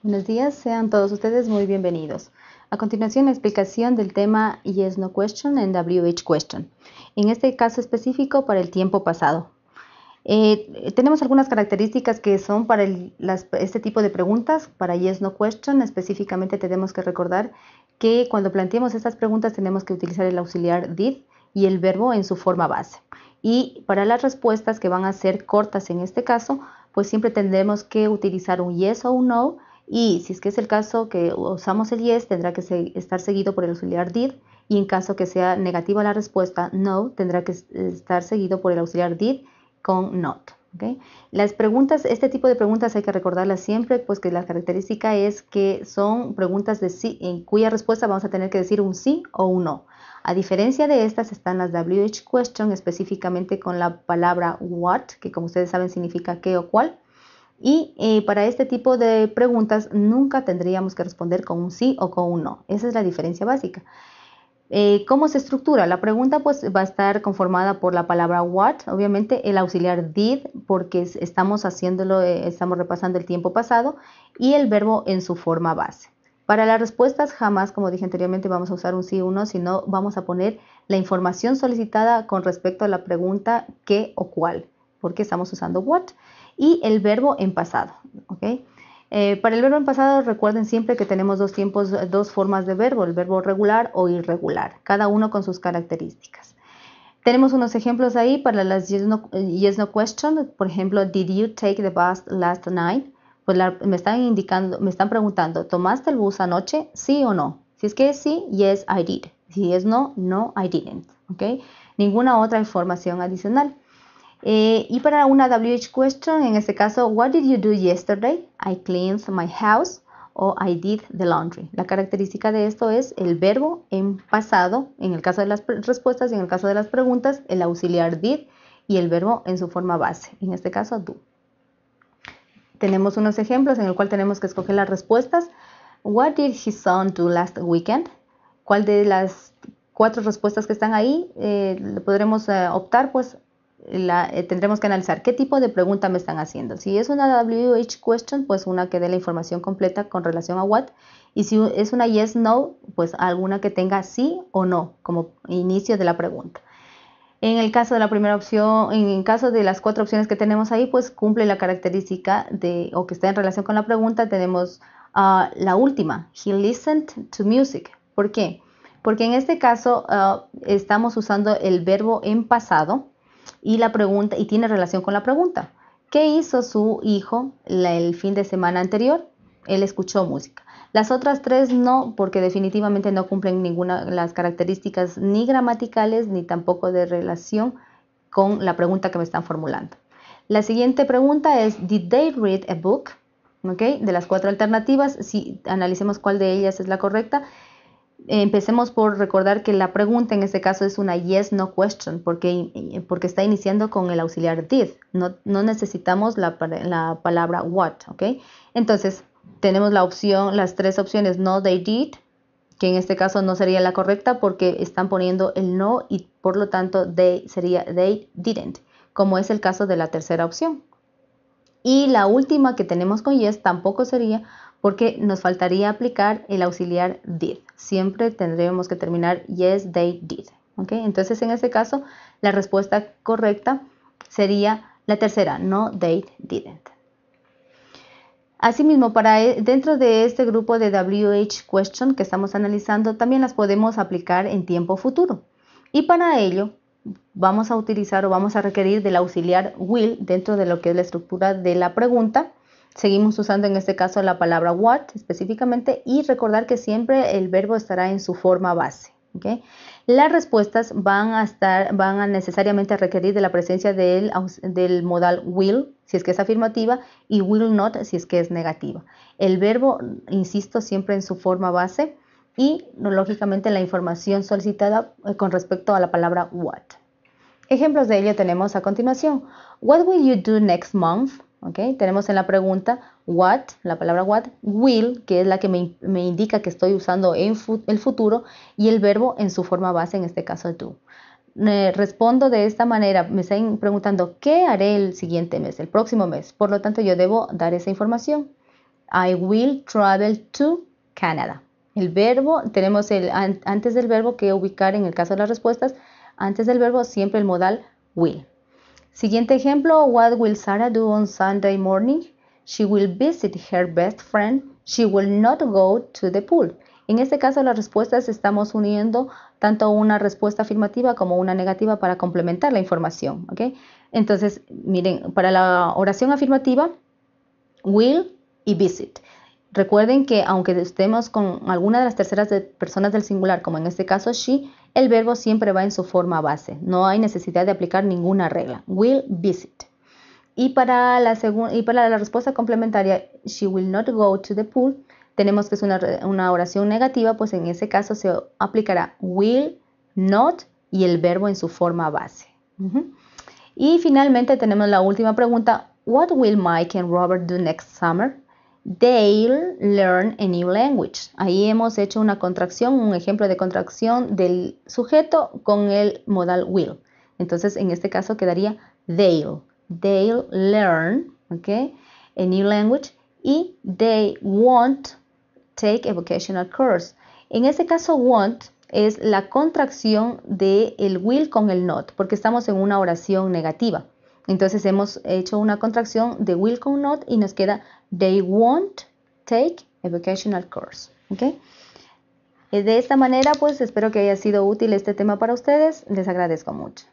Buenos días, sean todos ustedes muy bienvenidos. A continuación, la explicación del tema Yes No Question en WH Question. En este caso específico, para el tiempo pasado. Eh, tenemos algunas características que son para este tipo de preguntas, para Yes No Question. Específicamente, tenemos que recordar que cuando planteemos estas preguntas, tenemos que utilizar el auxiliar did y el verbo en su forma base. Y para las respuestas que van a ser cortas en este caso, pues siempre tendremos que utilizar un yes o un no y si es que es el caso que usamos el yes, tendrá que estar seguido por el auxiliar did y en caso que sea negativa la respuesta no, tendrá que estar seguido por el auxiliar did con not. Las preguntas, este tipo de preguntas hay que recordarlas siempre, pues que la característica es que son preguntas de sí, en cuya respuesta vamos a tener que decir un sí o un no. A diferencia de estas están las WH question específicamente con la palabra what, que como ustedes saben significa qué o cuál y eh, para este tipo de preguntas nunca tendríamos que responder con un sí o con un no. Esa es la diferencia básica. Eh, ¿Cómo se estructura? La pregunta pues, va a estar conformada por la palabra what, obviamente el auxiliar did, porque estamos haciéndolo, eh, estamos repasando el tiempo pasado, y el verbo en su forma base. Para las respuestas jamás, como dije anteriormente, vamos a usar un sí o un no, sino vamos a poner la información solicitada con respecto a la pregunta qué o cuál porque estamos usando what. Y el verbo en pasado, eh, para el verbo en pasado recuerden siempre que tenemos dos tiempos, dos formas de verbo, el verbo regular o irregular, cada uno con sus características. Tenemos unos ejemplos ahí para las yes no, yes no question, por ejemplo, did you take the bus last night? Pues me están indicando, me están preguntando, ¿tomaste el bus anoche? ¿Sí o no? Si es que sí, yes I did. Si es no, no I didn't, ¿ok? Ninguna otra información adicional. Eh, y para una WH question, en este caso, What did you do yesterday? I cleaned my house o I did the laundry. La característica de esto es el verbo en pasado, en el caso de las respuestas y en el caso de las preguntas, el auxiliar did y el verbo en su forma base, en este caso do. Tenemos unos ejemplos en el cual tenemos que escoger las respuestas. What did his son do last weekend? ¿Cuál de las cuatro respuestas que están ahí eh, podremos eh, optar? Pues eh, tendremos que analizar qué tipo de pregunta me están haciendo. Si es una WH question, pues una que dé la información completa con relación a what. Y si es una yes, no, pues alguna que tenga sí o no como inicio de la pregunta. En el caso de la primera opción, en caso de las cuatro opciones que tenemos ahí, pues cumple la característica de o que está en relación con la pregunta, tenemos ah, la última, he listened to music. ¿Por qué? Porque en este caso ah, estamos usando el verbo en pasado, y la pregunta y tiene relación con la pregunta. ¿Qué hizo su hijo el fin de semana anterior? Él escuchó música. Las otras tres no, porque definitivamente no cumplen ninguna las características ni gramaticales ni tampoco de relación con la pregunta que me están formulando. La siguiente pregunta es Did they read a book? ¿Okay? De las cuatro alternativas, si analicemos cuál de ellas es la correcta, empecemos por recordar que la pregunta en este caso es una yes no question porque, eh, porque está iniciando con el auxiliar did no, necesitamos la, la, palabra what ok entonces tenemos la opción las tres opciones no they did que en este caso no sería la correcta porque están poniendo el no y por lo tanto they sería they didn't como es el caso de la tercera opción y la última que tenemos con yes tampoco sería porque nos faltaría aplicar el auxiliar did. Siempre tendremos que terminar yes, they did. Entonces, en este caso, la respuesta correcta sería la tercera, no, they didn't. Asimismo, para e, dentro de este grupo de WH question que estamos analizando, también las podemos aplicar en tiempo futuro. Y para ello, vamos a utilizar o vamos a requerir del auxiliar will dentro de lo que es la estructura de la pregunta. Seguimos usando en este caso la palabra what específicamente y recordar que siempre el verbo estará en su forma base. Las respuestas van a, estar, a necesariamente requerir de la presencia del, del modal will si es que es afirmativa y will not si es que es negativa. El verbo, insisto, siempre en su forma base y, lógicamente, la información solicitada eh, con respecto a la palabra what. Ejemplos de ello tenemos a continuación. What will you do next month? Okay, tenemos en la pregunta what, la palabra what, will, que es la que me, indica que estoy usando en el futuro, y el verbo en su forma base, en este caso do. respondo de esta manera, me están preguntando qué haré el siguiente mes, el próximo mes. Por lo tanto, yo debo dar esa información. I will travel to Canada. El verbo, tenemos el antes del verbo que ubicar en el caso de las respuestas, antes del verbo siempre el modal will. Siguiente ejemplo, what will Sarah do on Sunday morning? She will visit her best friend. She will not go to the pool. En este caso las respuestas estamos uniendo tanto una respuesta afirmativa como una negativa para complementar la información. ¿ok? Entonces, miren, para la oración afirmativa, will y visit. Recuerden que aunque estemos con alguna de las terceras personas del singular, como en este caso she, el verbo siempre va en su forma base. No hay necesidad de aplicar ninguna regla. Will visit. Y para la, y para la respuesta complementaria, she will not go to the pool, tenemos que es una, oración negativa, pues en ese caso se aplicará will, not y el verbo en su forma base. Y finalmente tenemos la última pregunta, what will Mike and Robert do next summer? They'll learn a new language. Ahí hemos hecho una contracción, un ejemplo de contracción del sujeto con el modal will. Entonces, en este caso quedaría they'll. They'll learn, a new language. Y they won't take a vocational course. En este caso, want es la contracción del will con el not, porque estamos en una oración negativa. Entonces hemos hecho una contracción de will come not y nos queda they won't take a vocational course. Eh, de esta manera, pues espero que haya sido útil este tema para ustedes. Les agradezco mucho.